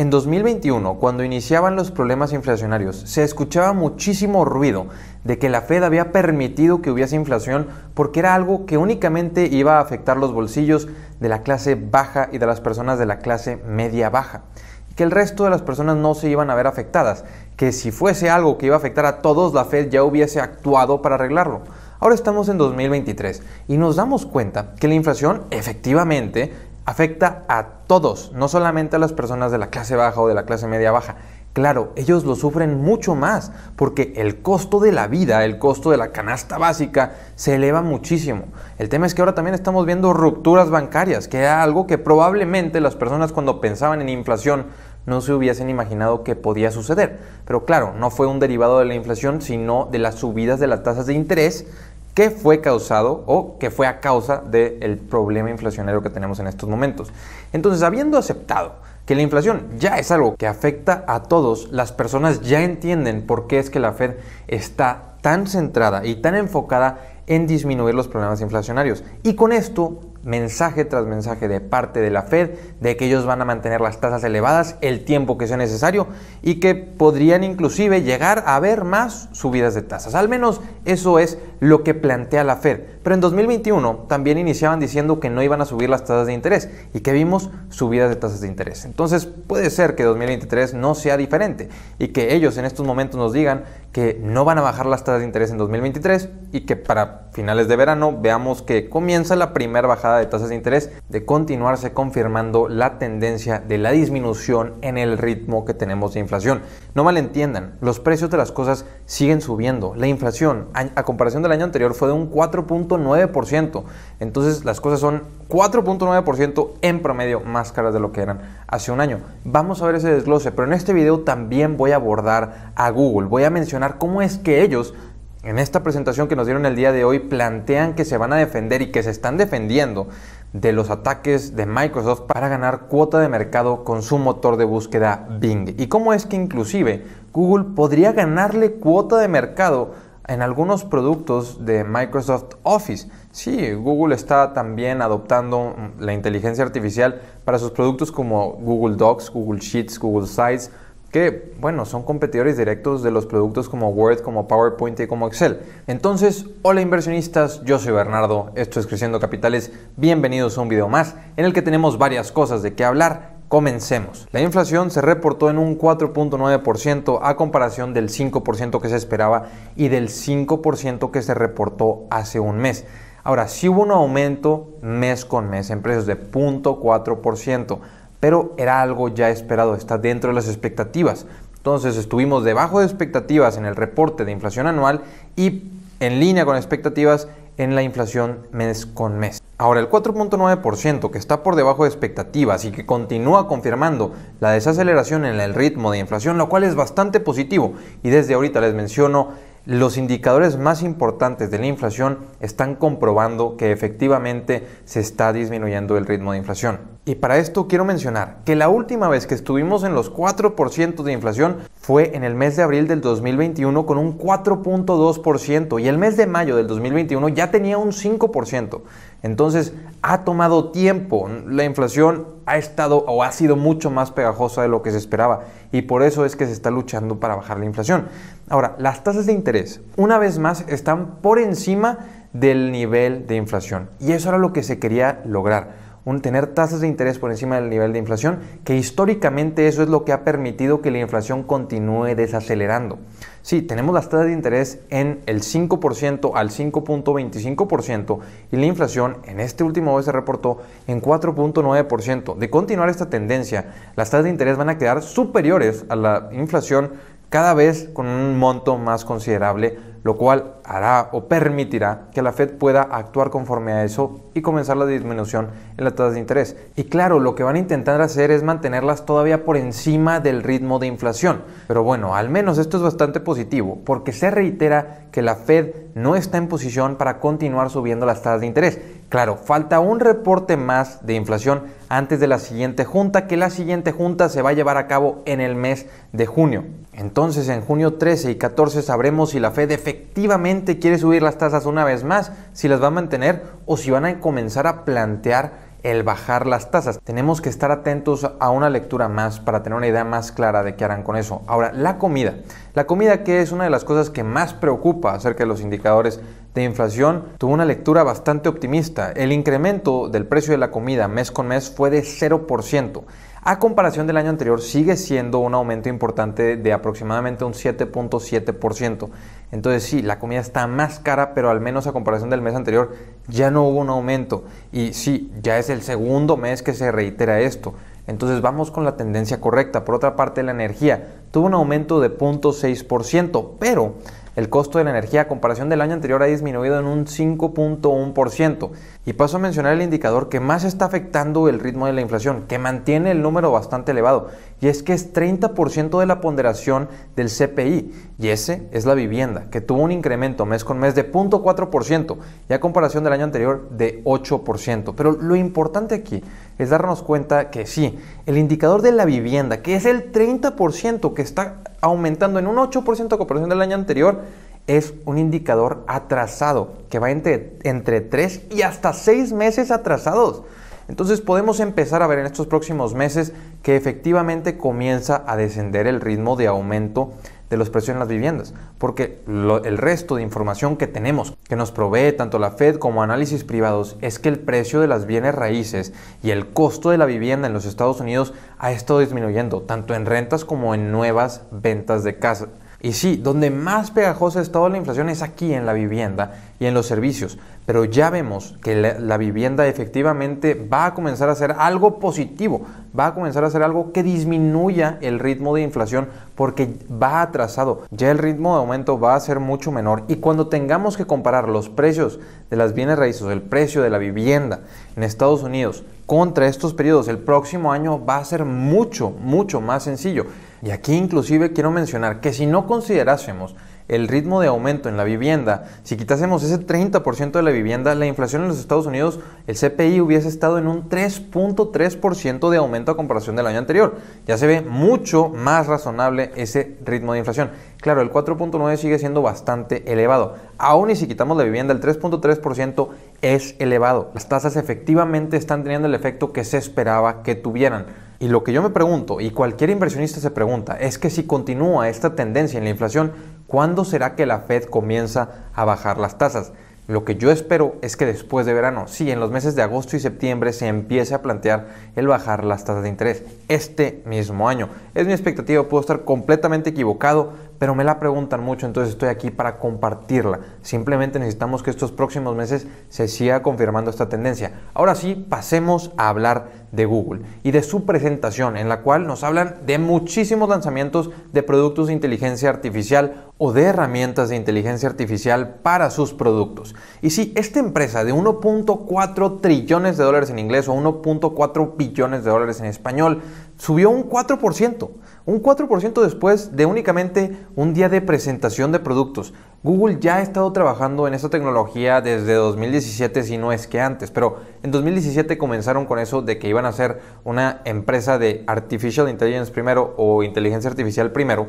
En 2021, cuando iniciaban los problemas inflacionarios, se escuchaba muchísimo ruido de que la Fed había permitido que hubiese inflación porque era algo que únicamente iba a afectar los bolsillos de la clase baja y de las personas de la clase media baja, y que el resto de las personas no se iban a ver afectadas, que si fuese algo que iba a afectar a todos, la Fed ya hubiese actuado para arreglarlo. Ahora estamos en 2023 y nos damos cuenta que la inflación efectivamente afecta a todos, no solamente a las personas de la clase baja o de la clase media baja. Claro, ellos lo sufren mucho más porque el costo de la vida, el costo de la canasta básica se eleva muchísimo. El tema es que ahora también estamos viendo rupturas bancarias, que es algo que probablemente las personas cuando pensaban en inflación no se hubiesen imaginado que podía suceder. Pero claro, no fue un derivado de la inflación, sino de las subidas de las tasas de interés que fue causado o que fue a causa del problema inflacionario que tenemos en estos momentos. Entonces, habiendo aceptado que la inflación ya es algo que afecta a todos, las personas ya entienden por qué es que la Fed está tan centrada y tan enfocada en disminuir los problemas inflacionarios. Y con esto, mensaje tras mensaje de parte de la Fed, de que ellos van a mantener las tasas elevadas el tiempo que sea necesario y que podrían inclusive llegar a ver más subidas de tasas. Al menos eso es lo que plantea la Fed. Pero en 2021 también iniciaban diciendo que no iban a subir las tasas de interés y que vimos subidas de tasas de interés. Entonces puede ser que 2023 no sea diferente y que ellos en estos momentos nos digan que no van a bajar las tasas de interés en 2023 y que para finales de verano veamos que comienza la primera bajada de tasas de interés de continuarse confirmando la tendencia de la disminución en el ritmo que tenemos de inflación. No malentiendan, los precios de las cosas siguen subiendo. La inflación a comparación de año anterior fue de un 4.9%. Entonces las cosas son 4.9% en promedio más caras de lo que eran hace un año. Vamos a ver ese desglose, pero en este video también voy a abordar a Google. Voy a mencionar cómo es que ellos en esta presentación que nos dieron el día de hoy plantean que se van a defender y que se están defendiendo de los ataques de Microsoft para ganar cuota de mercado con su motor de búsqueda Bing. Y cómo es que inclusive Google podría ganarle cuota de mercado en algunos productos de Microsoft Office. Sí, Google está también adoptando mm, la inteligencia artificial para sus productos como Google Docs, Google Sheets, Google Sites, que, bueno, son competidores directos de los productos como Word, como PowerPoint y como Excel. Entonces, hola inversionistas, yo soy Bernardo, esto es Creciendo Capitales, bienvenidos a un video más en el que tenemos varias cosas de qué hablar Comencemos. La inflación se reportó en un 4.9% a comparación del 5% que se esperaba y del 5% que se reportó hace un mes. Ahora, sí hubo un aumento mes con mes en precios de 0.4%, pero era algo ya esperado, está dentro de las expectativas. Entonces estuvimos debajo de expectativas en el reporte de inflación anual y en línea con expectativas en la inflación mes con mes. Ahora, el 4.9% que está por debajo de expectativas y que continúa confirmando la desaceleración en el ritmo de inflación, lo cual es bastante positivo. Y desde ahorita les menciono los indicadores más importantes de la inflación están comprobando que efectivamente se está disminuyendo el ritmo de inflación. Y para esto quiero mencionar que la última vez que estuvimos en los 4% de inflación fue en el mes de abril del 2021 con un 4.2% y el mes de mayo del 2021 ya tenía un 5%. Entonces ha tomado tiempo, la inflación ha estado o ha sido mucho más pegajosa de lo que se esperaba y por eso es que se está luchando para bajar la inflación. Ahora, las tasas de interés, una vez más, están por encima del nivel de inflación y eso era lo que se quería lograr un, tener tasas de interés por encima del nivel de inflación, que históricamente eso es lo que ha permitido que la inflación continúe desacelerando. Sí, tenemos las tasas de interés en el 5% al 5.25% y la inflación en este último mes se reportó en 4.9%. De continuar esta tendencia, las tasas de interés van a quedar superiores a la inflación cada vez con un monto más considerable lo cual hará o permitirá que la Fed pueda actuar conforme a eso y comenzar la disminución en las tasas de interés. Y claro, lo que van a intentar hacer es mantenerlas todavía por encima del ritmo de inflación. Pero bueno, al menos esto es bastante positivo, porque se reitera que la Fed no está en posición para continuar subiendo las tasas de interés Claro, falta un reporte más de inflación antes de la siguiente junta, que la siguiente junta se va a llevar a cabo en el mes de junio. Entonces, en junio 13 y 14 sabremos si la Fed efectivamente quiere subir las tasas una vez más, si las va a mantener o si van a comenzar a plantear el bajar las tasas. Tenemos que estar atentos a una lectura más para tener una idea más clara de qué harán con eso. Ahora, la comida. La comida que es una de las cosas que más preocupa acerca de los indicadores de inflación tuvo una lectura bastante optimista. El incremento del precio de la comida mes con mes fue de 0%. A comparación del año anterior, sigue siendo un aumento importante de aproximadamente un 7.7%. Entonces sí, la comida está más cara, pero al menos a comparación del mes anterior ya no hubo un aumento. Y sí, ya es el segundo mes que se reitera esto. Entonces vamos con la tendencia correcta. Por otra parte, la energía tuvo un aumento de 0.6%, pero el costo de la energía a comparación del año anterior ha disminuido en un 5.1%. Y paso a mencionar el indicador que más está afectando el ritmo de la inflación, que mantiene el número bastante elevado, y es que es 30% de la ponderación del CPI, y ese es la vivienda, que tuvo un incremento mes con mes de 0.4%, y a comparación del año anterior de 8%. Pero lo importante aquí es darnos cuenta que sí, el indicador de la vivienda, que es el 30% que está aumentando en un 8% a comparación del año anterior, es un indicador atrasado, que va entre, entre 3 y hasta 6 meses atrasados. Entonces podemos empezar a ver en estos próximos meses que efectivamente comienza a descender el ritmo de aumento de los precios en las viviendas, porque el resto de información que tenemos, que nos provee tanto la Fed como análisis privados, es que el precio de las bienes raíces y el costo de la vivienda en los Estados Unidos ha estado disminuyendo, tanto en rentas como en nuevas ventas de casas. Y sí, donde más pegajosa ha estado la inflación es aquí en la vivienda y en los servicios, pero ya vemos que la, vivienda efectivamente va a comenzar a ser algo positivo, va a comenzar a ser algo que disminuya el ritmo de inflación porque va atrasado, ya el ritmo de aumento va a ser mucho menor y cuando tengamos que comparar los precios de las bienes raíces, el precio de la vivienda en Estados Unidos contra estos periodos el próximo año va a ser mucho, mucho más sencillo. Y aquí inclusive quiero mencionar que si no considerásemos el ritmo de aumento en la vivienda, si quitásemos ese 30% de la vivienda, la inflación en los Estados Unidos, el CPI hubiese estado en un 3.3% de aumento a comparación del año anterior. Ya se ve mucho más razonable ese ritmo de inflación. Claro, el 4.9 sigue siendo bastante elevado. Aún y si quitamos la vivienda, el 3.3% es elevado. Las tasas efectivamente están teniendo el efecto que se esperaba que tuvieran. Y lo que yo me pregunto, y cualquier inversionista se pregunta, es que si continúa esta tendencia en la inflación, ¿cuándo será que la Fed comienza a bajar las tasas? Lo que yo espero es que después de verano, sí, en los meses de agosto y septiembre se empiece a plantear el bajar las tasas de interés este mismo año. Es mi expectativa, puedo estar completamente equivocado, pero me la preguntan mucho, entonces estoy aquí para compartirla. Simplemente necesitamos que estos próximos meses se siga confirmando esta tendencia. Ahora sí, pasemos a hablar de Google y de su presentación en la cual nos hablan de muchísimos lanzamientos de productos de inteligencia artificial o de herramientas de inteligencia artificial para sus productos. Y si esta empresa de 1.4 trillones de dólares en inglés o 1.4 billones de dólares en español subió un 4%, un 4% después de únicamente un día de presentación de productos. Google ya ha estado trabajando en esta tecnología desde 2017, si no es que antes, pero en 2017 comenzaron con eso de que iban a ser una empresa de artificial intelligence primero o inteligencia artificial primero.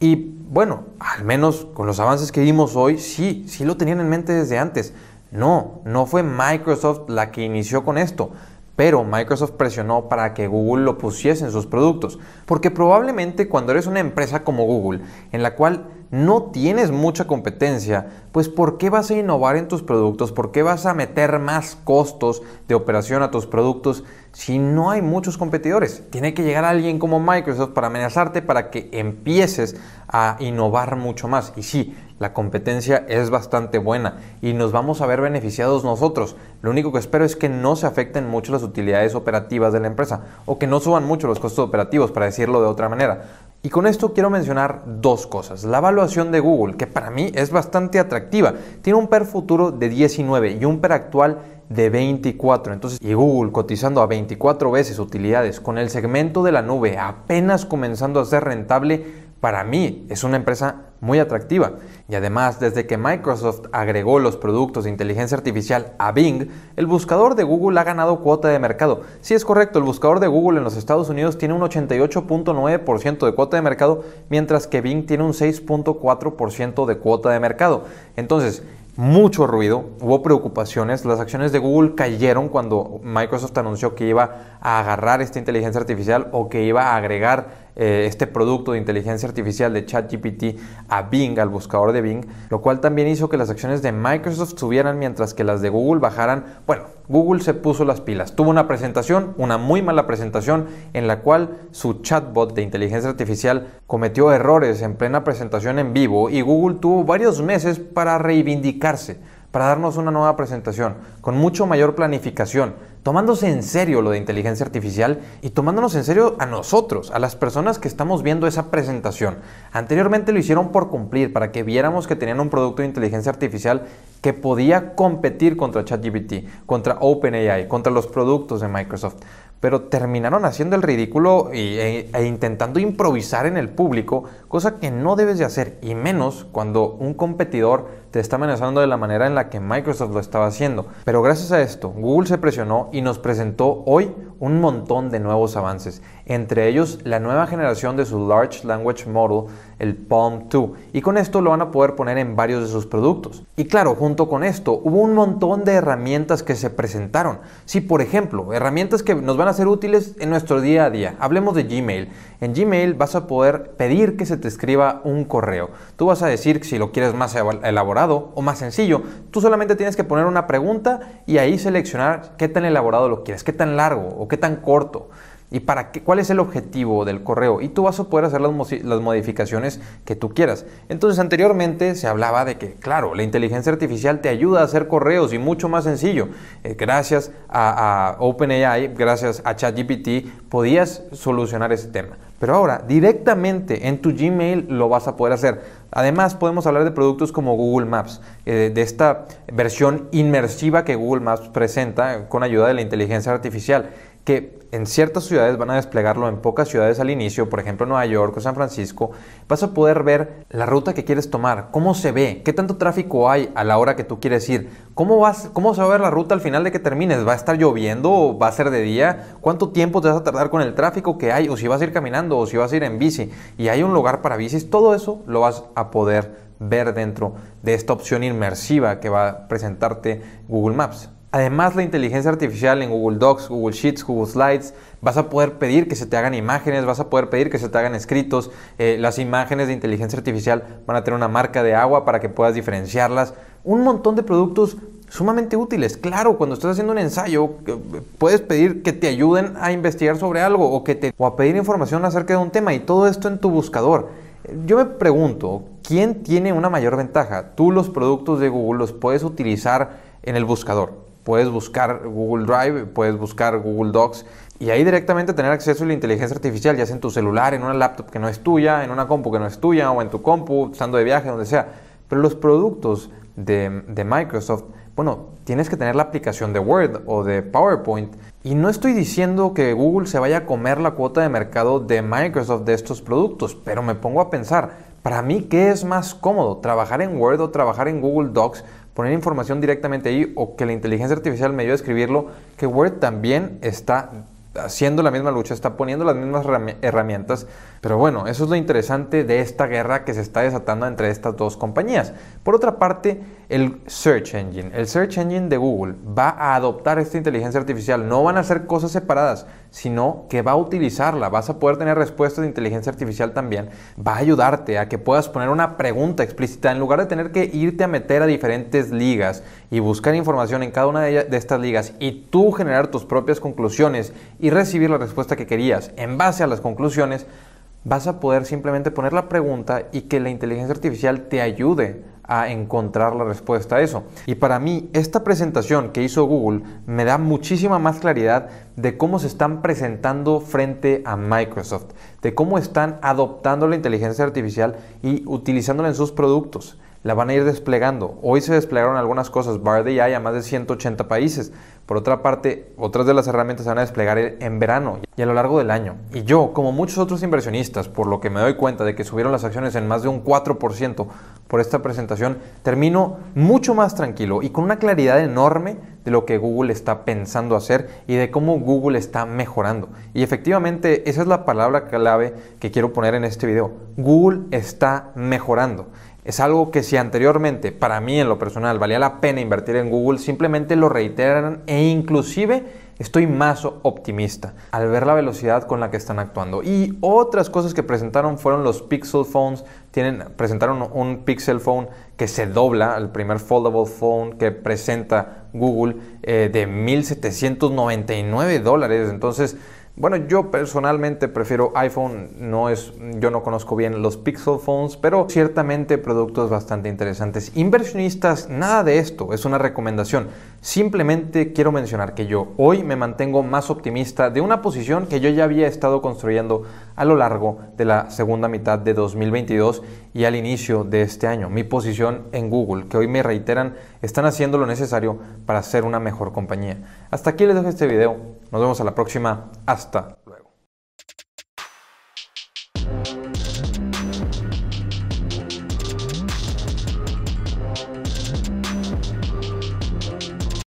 Y bueno, al menos con los avances que vimos hoy, sí, sí lo tenían en mente desde antes. No, no fue Microsoft la que inició con esto. Pero Microsoft presionó para que Google lo pusiese en sus productos, porque probablemente cuando eres una empresa como Google, en la cual no tienes mucha competencia, pues ¿por qué vas a innovar en tus productos? ¿Por qué vas a meter más costos de operación a tus productos si no hay muchos competidores? Tiene que llegar alguien como Microsoft para amenazarte para que empieces a innovar mucho más. Y sí, la competencia es bastante buena y nos vamos a ver beneficiados nosotros. Lo único que espero es que no se afecten mucho las utilidades operativas de la empresa o que no suban mucho los costos operativos, para decirlo de otra manera. Y con esto quiero mencionar dos cosas. La evaluación de Google, que para mí es bastante atractiva. Tiene un PER futuro de 19 y un PER actual de 24. Entonces, y Google cotizando a 24 veces utilidades con el segmento de la nube apenas comenzando a ser rentable, para mí es una empresa muy atractiva. Y además, desde que Microsoft agregó los productos de inteligencia artificial a Bing, el buscador de Google ha ganado cuota de mercado. Si es correcto, el buscador de Google en los Estados Unidos tiene un 88.9% de cuota de mercado, mientras que Bing tiene un 6.4% de cuota de mercado. Entonces, mucho ruido, hubo preocupaciones, las acciones de Google cayeron cuando Microsoft anunció que iba a agarrar esta inteligencia artificial o que iba a agregar eh, este producto de inteligencia artificial de ChatGPT a Bing, al buscador de Bing, lo cual también hizo que las acciones de Microsoft subieran mientras que las de Google bajaran. Bueno, Google se puso las pilas. Tuvo una presentación, una muy mala presentación, en la cual su chatbot de inteligencia artificial cometió errores en plena presentación en vivo y Google tuvo varios meses para reivindicarse, para darnos una nueva presentación, con mucho mayor planificación tomándose en serio lo de inteligencia artificial y tomándonos en serio a nosotros, a las personas que estamos viendo esa presentación. Anteriormente lo hicieron por cumplir, para que viéramos que tenían un producto de inteligencia artificial que podía competir contra ChatGPT, contra OpenAI, contra los productos de Microsoft. Pero terminaron haciendo el ridículo e, e, intentando improvisar en el público, cosa que no debes de hacer, y menos cuando un competidor te está amenazando de la manera en la que Microsoft lo estaba haciendo. Pero gracias a esto, Google se presionó y nos presentó hoy un montón de nuevos avances, entre ellos la nueva generación de su Large Language Model, el Palm 2, y con esto lo van a poder poner en varios de sus productos. Y claro, junto con esto, hubo un montón de herramientas que se presentaron. Sí, por ejemplo, herramientas que nos van a ser útiles en nuestro día a día. Hablemos de Gmail. En Gmail vas a poder pedir que se te escriba un correo. Tú vas a decir si lo quieres más elaborado o más sencillo. Tú solamente tienes que poner una pregunta y ahí seleccionar qué tan elaborado lo quieres, qué tan largo o qué tan corto y para qué, cuál es el objetivo del correo. Y tú vas a poder hacer las, modificaciones que tú quieras. Entonces anteriormente se hablaba de que, claro, la inteligencia artificial te ayuda a hacer correos y mucho más sencillo. Eh, gracias a, a OpenAI, gracias a ChatGPT, podías solucionar ese tema. Pero ahora, directamente en tu Gmail lo vas a poder hacer. Además, podemos hablar de productos como Google Maps, eh, de esta versión inmersiva que Google Maps presenta con ayuda de la inteligencia artificial que en ciertas ciudades van a desplegarlo en pocas ciudades al inicio, por ejemplo Nueva York o San Francisco, vas a poder ver la ruta que quieres tomar, cómo se ve, qué tanto tráfico hay a la hora que tú quieres ir, cómo, vas, cómo se va a ver la ruta al final de que termines, va a estar lloviendo o va a ser de día, cuánto tiempo te vas a tardar con el tráfico que hay, o si vas a ir caminando o si vas a ir en bici, y hay un lugar para bicis, todo eso lo vas a poder ver dentro de esta opción inmersiva que va a presentarte Google Maps. Además, la inteligencia artificial en Google Docs, Google Sheets, Google Slides, vas a poder pedir que se te hagan imágenes, vas a poder pedir que se te hagan escritos. Eh, las imágenes de inteligencia artificial van a tener una marca de agua para que puedas diferenciarlas. Un montón de productos sumamente útiles. Claro, cuando estás haciendo un ensayo, eh, puedes pedir que te ayuden a investigar sobre algo o, que te, o a pedir información acerca de un tema y todo esto en tu buscador. Yo me pregunto, ¿quién tiene una mayor ventaja? Tú los productos de Google los puedes utilizar en el buscador. Puedes buscar Google Drive, puedes buscar Google Docs y ahí directamente tener acceso a la inteligencia artificial, ya sea en tu celular, en una laptop que no es tuya, en una compu que no es tuya o en tu compu, estando de viaje, donde sea. Pero los productos de, Microsoft, bueno, tienes que tener la aplicación de Word o de PowerPoint. Y no estoy diciendo que Google se vaya a comer la cuota de mercado de Microsoft de estos productos, pero me pongo a pensar, para mí, ¿qué es más cómodo? ¿Trabajar en Word o trabajar en Google Docs poner información directamente ahí o que la inteligencia artificial me ayude a escribirlo, que Word también está haciendo la misma lucha, está poniendo las mismas herramientas pero bueno, eso es lo interesante de esta guerra que se está desatando entre estas dos compañías. Por otra parte, el Search Engine, el Search Engine de Google va a adoptar esta inteligencia artificial. No van a hacer cosas separadas, sino que va a utilizarla. Vas a poder tener respuestas de inteligencia artificial también. Va a ayudarte a que puedas poner una pregunta explícita en lugar de tener que irte a meter a diferentes ligas y buscar información en cada una de, de estas ligas y tú generar tus propias conclusiones y recibir la respuesta que querías en base a las conclusiones vas a poder simplemente poner la pregunta y que la inteligencia artificial te ayude a encontrar la respuesta a eso. Y para mí, esta presentación que hizo Google me da muchísima más claridad de cómo se están presentando frente a Microsoft, de cómo están adoptando la inteligencia artificial y utilizándola en sus productos la van a ir desplegando. Hoy se desplegaron algunas cosas, Bard AI a más de 180 países. Por otra parte, otras de las herramientas se van a desplegar en verano y a lo largo del año. Y yo, como muchos otros inversionistas, por lo que me doy cuenta de que subieron las acciones en más de un 4% por esta presentación, termino mucho más tranquilo y con una claridad enorme de lo que Google está pensando hacer y de cómo Google está mejorando. Y efectivamente, esa es la palabra clave que quiero poner en este video. Google está mejorando es algo que si anteriormente, para mí en lo personal, valía la pena invertir en Google, simplemente lo reiteran e inclusive estoy más optimista al ver la velocidad con la que están actuando. Y otras cosas que presentaron fueron los Pixel Phones, tienen, presentaron un Pixel Phone que se dobla, el primer foldable phone que presenta Google eh, de 1.799 dólares. Entonces, bueno, yo personalmente prefiero iPhone, no es, yo no conozco bien los Pixel Phones, pero ciertamente productos bastante interesantes. Inversionistas, nada de esto, es una recomendación. Simplemente quiero mencionar que yo hoy me mantengo más optimista de una posición que yo ya había estado construyendo a lo largo de la segunda mitad de 2022 y al inicio de este año. Mi posición en Google, que hoy me reiteran, están haciendo lo necesario para ser una mejor compañía. Hasta aquí les dejo este video. Nos vemos a la próxima. Hasta